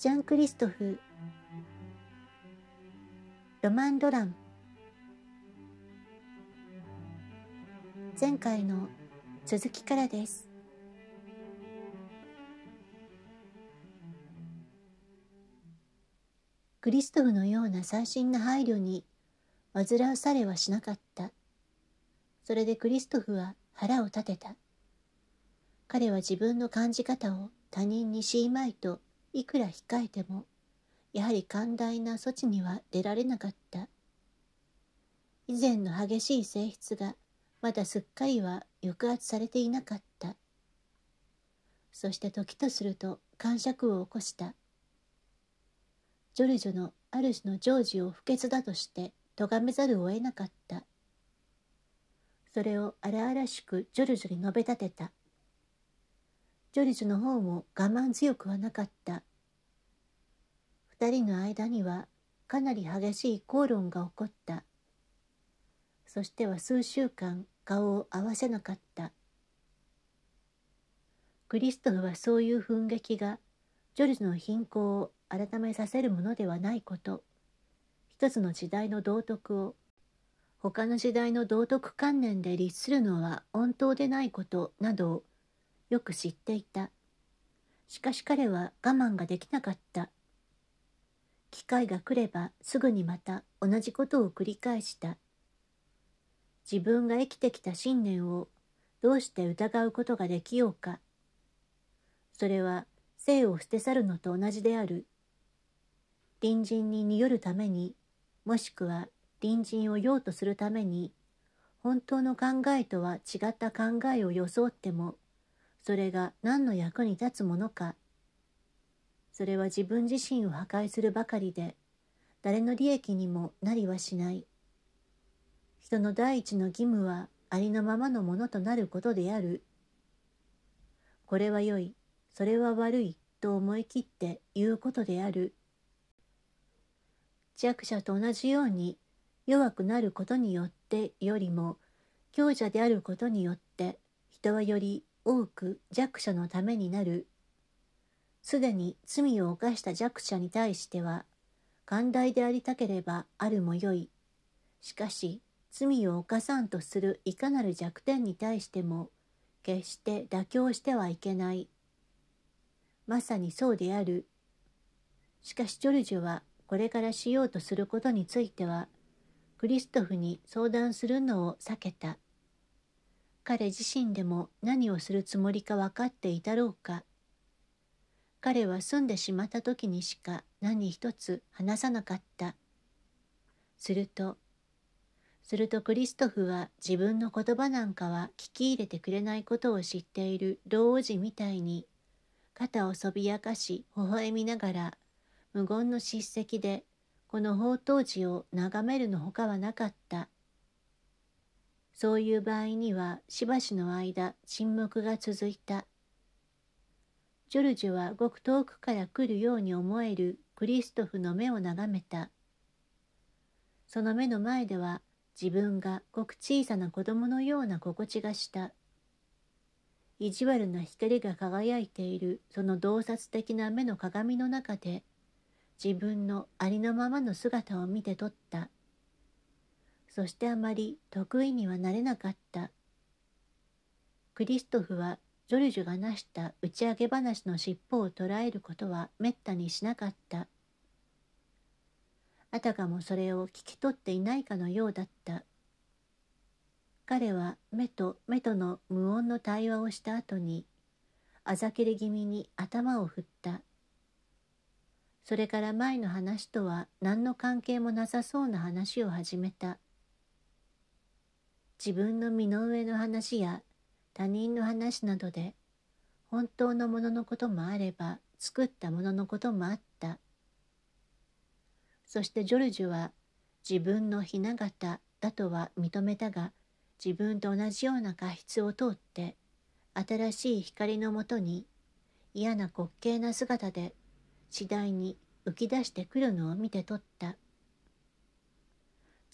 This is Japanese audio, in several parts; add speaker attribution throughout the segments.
Speaker 1: ジャン・クリストフロマン・ドラン前回の続きからですクリストフのような最新な配慮に煩わされはしなかったそれでクリストフは腹を立てた彼は自分の感じ方を他人にしいまいといくら控えてもやはり寛大な措置には出られなかった以前の激しい性質がまだすっかりは抑圧されていなかったそして時とすると感触を起こしたジョルジョのある種の常時を不潔だとして咎めざるを得なかったそれを荒々しくジョルジョに述べ立てたジョリュの方も我慢強くはなかった2人の間にはかなり激しい口論が起こったそしては数週間顔を合わせなかったクリストフはそういう憤激がジョルジュの貧困を改めさせるものではないこと一つの時代の道徳を他の時代の道徳観念で律するのは本当でないことなどをよく知っていたしかし彼は我慢ができなかった機会が来ればすぐにまた同じことを繰り返した自分が生きてきた信念をどうして疑うことができようかそれは生を捨て去るのと同じである隣人に匂るためにもしくは隣人を用とするために本当の考えとは違った考えを装ってもそれが何の役に立つものかそれは自分自身を破壊するばかりで誰の利益にもなりはしない人の第一の義務はありのままのものとなることであるこれは良いそれは悪いと思い切って言うことである弱者と同じように弱くなることによってよりも強者であることによって人はより多く弱者のためになる。すでに罪を犯した弱者に対しては、寛大でありたければあるもよい。しかし、罪を犯さんとするいかなる弱点に対しても、決して妥協してはいけない。まさにそうである。しかしジョルジュはこれからしようとすることについては、クリストフに相談するのを避けた。彼自身でも何をするつもりか分かっていたろうか彼は住んでしまった時にしか何一つ話さなかったするとするとクリストフは自分の言葉なんかは聞き入れてくれないことを知っている老王子みたいに肩をそびやかし微笑みながら無言の叱責でこの宝刀寺を眺めるのほかはなかった。そういう場合にはしばしの間沈黙が続いた。ジョルジュはごく遠くから来るように思えるクリストフの目を眺めた。その目の前では自分がごく小さな子供のような心地がした。意地悪な光が輝いているその洞察的な目の鏡の中で自分のありのままの姿を見て撮った。そしてあまり得意にはなれなかったクリストフはジョルジュが成した打ち上げ話の尻尾を捉えることはめったにしなかったあたかもそれを聞き取っていないかのようだった彼は目と目との無音の対話をした後にあざけれ気味に頭を振ったそれから前の話とは何の関係もなさそうな話を始めた自分の身の上の話や他人の話などで本当のもののこともあれば作ったもののこともあったそしてジョルジュは自分の雛形だとは認めたが自分と同じような過失を通って新しい光のもとに嫌な滑稽な姿で次第に浮き出してくるのを見て取った。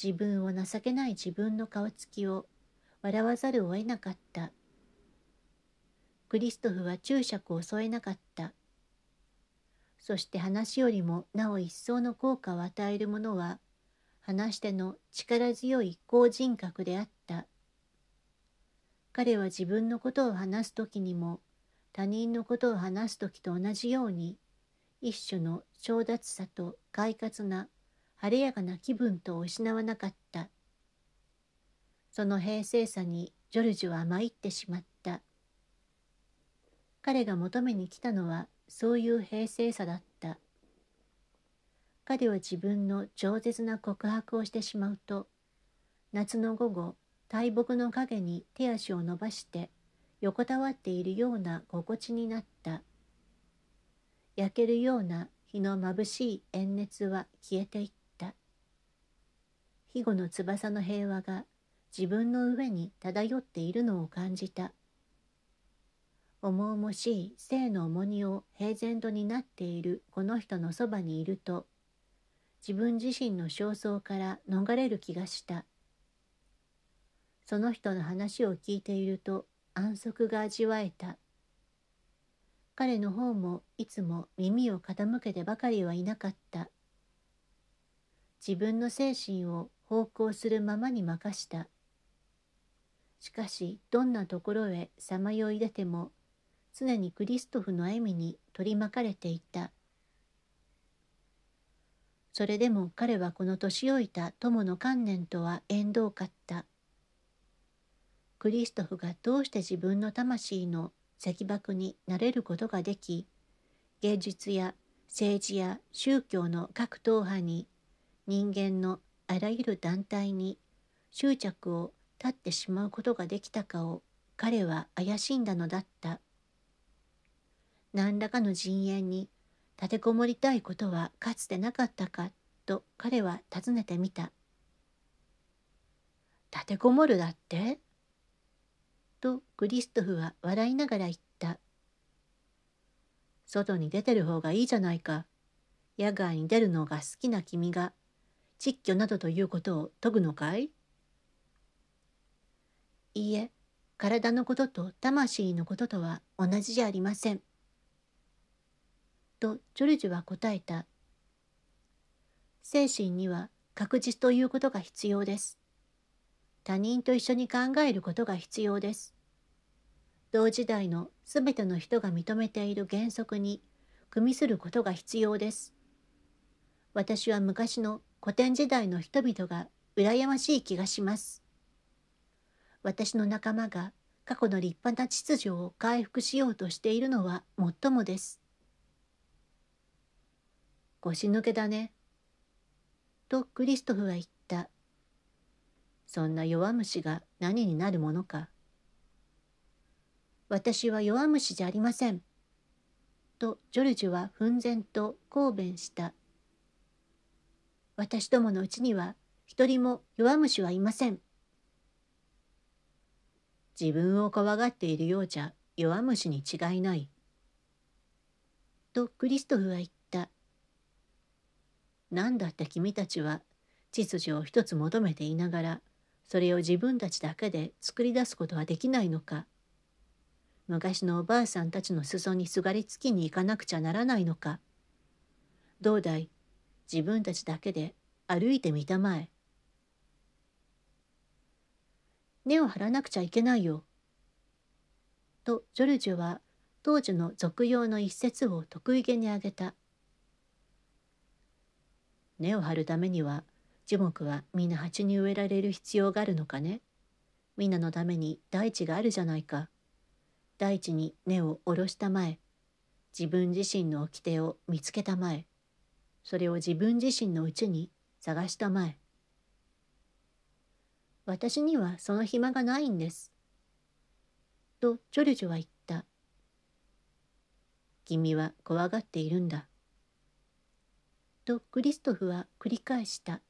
Speaker 1: 自分を情けない自分の顔つきを笑わざるを得なかった。クリストフは注釈を添えなかった。そして話よりもなお一層の効果を与えるものは、話しての力強い好人格であった。彼は自分のことを話す時にも、他人のことを話す時と同じように、一種の正達さと快活な晴れやかな気分と失わなかったその平静さにジョルジュは参ってしまった彼が求めに来たのはそういう平静さだった彼は自分の饒絶な告白をしてしまうと夏の午後大木の陰に手足を伸ばして横たわっているような心地になった焼けるような日の眩しい炎熱は消えていっ肥後の翼の平和が自分の上に漂っているのを感じた重々しい性の重荷を平然と担っているこの人のそばにいると自分自身の焦燥から逃れる気がしたその人の話を聞いていると安息が味わえた彼の方もいつも耳を傾けてばかりはいなかった自分の精神を奉公するままに任した。しかしどんなところへさまよい出ても常にクリストフの笑みに取り巻かれていた。それでも彼はこの年老いた友の観念とは縁遠かった。クリストフがどうして自分の魂の石爆になれることができ、芸術や政治や宗教の各党派に人間のあらゆる団体に執着を断ってしまうことができたかを彼は怪しんだのだった。何らかの陣営に立てこもりたいことはかつてなかったかと彼は尋ねてみた。立てこもるだってとクリストフは笑いながら言った。外に出てる方がいいじゃないか。野外に出るのが好きな君が窒居などということを説ぐのかいいいえ、体のことと魂のこととは同じじゃありません。とジョルジュは答えた。精神には確実ということが必要です。他人と一緒に考えることが必要です。同時代のすべての人が認めている原則に組みすることが必要です。私は昔の古典時代の人々が羨ましい気がします。私の仲間が過去の立派な秩序を回復しようとしているのはもっともです。腰抜けだね。とクリストフは言った。そんな弱虫が何になるものか。私は弱虫じゃありません。とジョルジュは奮然と抗弁した。私どものうちには一人も弱虫はいません。自分を怖がっているようじゃ弱虫に違いない。とクリストフは言った。何だって君たちは秩序を一つ求めていながらそれを自分たちだけで作り出すことはできないのか。昔のおばあさんたちの裾にすがりつきに行かなくちゃならないのか。どうだい自分たちだけで歩いてみたまえ。根を張らなくちゃいけないよ。とジョルジュは当時の俗用の一節を得意げに挙げた。根を張るためには樹木はみんな鉢に植えられる必要があるのかね。みんなのために大地があるじゃないか。大地に根を下ろしたまえ。自分自身の掟を見つけたまえ。それを自分自身のうちに探したまえ。私にはその暇がないんです。とジョルジュは言った。君は怖がっているんだ。とクリストフは繰り返した。